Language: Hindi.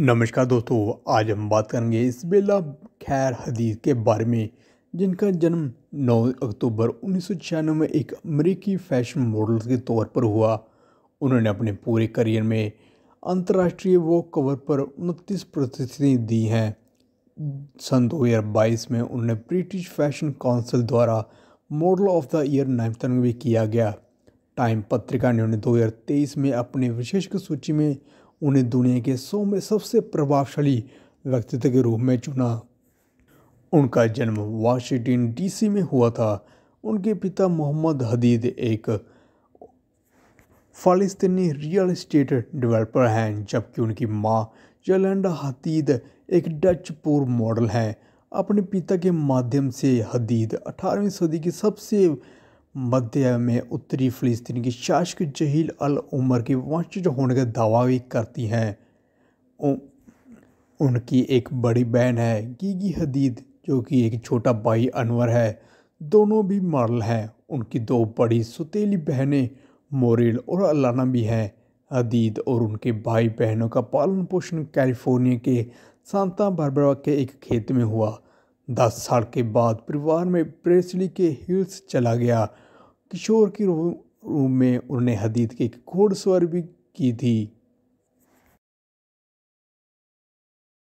नमस्कार दोस्तों आज हम बात करेंगे इसबेला खैर हदीस के बारे में जिनका जन्म 9 अक्टूबर उन्नीस में एक अमेरिकी फैशन मॉडल के तौर पर हुआ उन्होंने अपने पूरे करियर में अंतर्राष्ट्रीय वो कवर पर उनतीस प्रस्तुतियाँ दी हैं सन 2022 में उन्हें ब्रिटिश फैशन काउंसिल द्वारा मॉडल ऑफ द ईयर नामांकन भी किया गया टाइम पत्रिका ने उन्हें 2023 में अपने विशेष सूची में उन्हें दुनिया के सौ में सबसे प्रभावशाली व्यक्तित्व के रूप में चुना उनका जन्म वाशिंगटन डीसी में हुआ था उनके पिता मोहम्मद हदीद एक फलस्तनी रियल इस्टेट डेवलपर हैं जबकि उनकी माँ जलेंडा हदीद एक डच पूर्व मॉडल हैं अपने पिता के माध्यम से हदीद 18वीं सदी की सबसे मध्य में उत्तरी फ़लस्तीन की शासक जहील अल उमर की वंशज होने का दावा भी करती हैं उनकी एक बड़ी बहन है गीगी हदीद जो कि एक छोटा भाई अनवर है दोनों भी मॉडल हैं उनकी दो बड़ी सुतीली बहनें मोरिल और अलाना भी हैं हदीद और उनके भाई बहनों का पालन पोषण कैलिफोर्निया के सांता बारबरा के एक खेत में हुआ दस साल के बाद परिवार में प्रेसली के हिल्स चला गया किशोर की रूप में उन्होंने हदीद की घोड़सवार भी की थी